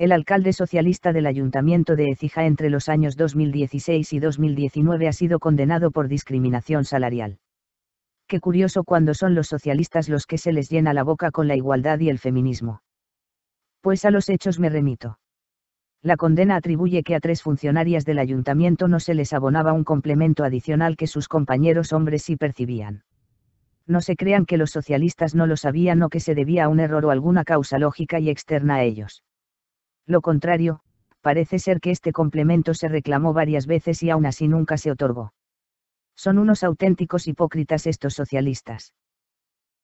el alcalde socialista del Ayuntamiento de Ecija entre los años 2016 y 2019 ha sido condenado por discriminación salarial. Qué curioso cuando son los socialistas los que se les llena la boca con la igualdad y el feminismo. Pues a los hechos me remito. La condena atribuye que a tres funcionarias del ayuntamiento no se les abonaba un complemento adicional que sus compañeros hombres sí percibían no se crean que los socialistas no lo sabían o que se debía a un error o alguna causa lógica y externa a ellos. Lo contrario, parece ser que este complemento se reclamó varias veces y aún así nunca se otorgó. Son unos auténticos hipócritas estos socialistas.